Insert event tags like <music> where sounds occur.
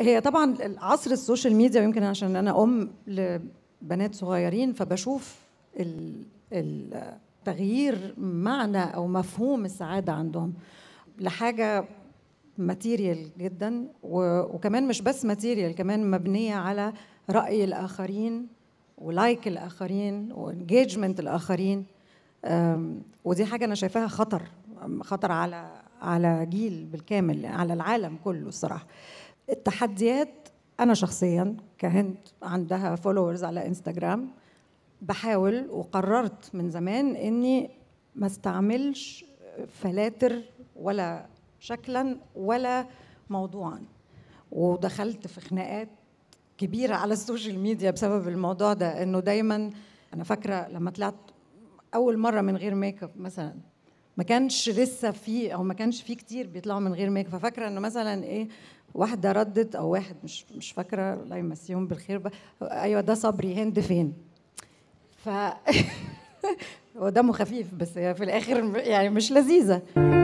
هي طبعا عصر السوشيال ميديا ويمكن عشان انا ام لبنات صغيرين فبشوف التغيير معنى او مفهوم السعاده عندهم لحاجه ماتيريال جدا وكمان مش بس ماتيريال كمان مبنيه على راي الاخرين ولايك الاخرين وانجيجمنت الاخرين ودي حاجه انا شايفاها خطر خطر على على جيل بالكامل على العالم كله الصراحه التحديات انا شخصيا كهند عندها فولورز على انستغرام بحاول وقررت من زمان اني ما استعملش فلاتر ولا شكلا ولا موضوعا ودخلت في خناقات كبيره على السوشيال ميديا بسبب الموضوع ده انه دايما انا فاكره لما طلعت اول مره من غير ميك اب مثلا ما كانش لسه في او ما كانش في كتير بيطلعوا من غير ميك ففاكره انه مثلا ايه واحده ردت او واحد مش مش فاكره الله يمسيهم بالخير بقى ايوه ده صبري هند فين ف <laughs> هو دمه خفيف بس في الاخر يعني مش لذيذه